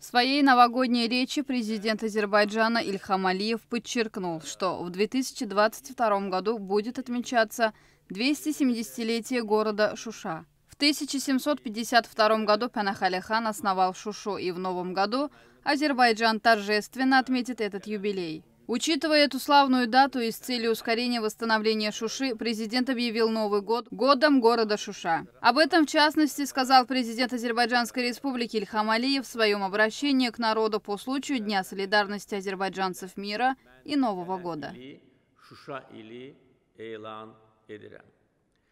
В своей новогодней речи президент Азербайджана Ильхам Алиев подчеркнул, что в 2022 году будет отмечаться 270-летие города Шуша. В 1752 году Панахалихан основал Шушу, и в новом году Азербайджан торжественно отметит этот юбилей. Учитывая эту славную дату и с целью ускорения восстановления Шуши, президент объявил Новый год годом города Шуша. Об этом, в частности, сказал президент Азербайджанской республики Ильхам Алиев в своем обращении к народу по случаю Дня солидарности азербайджанцев мира и Нового года.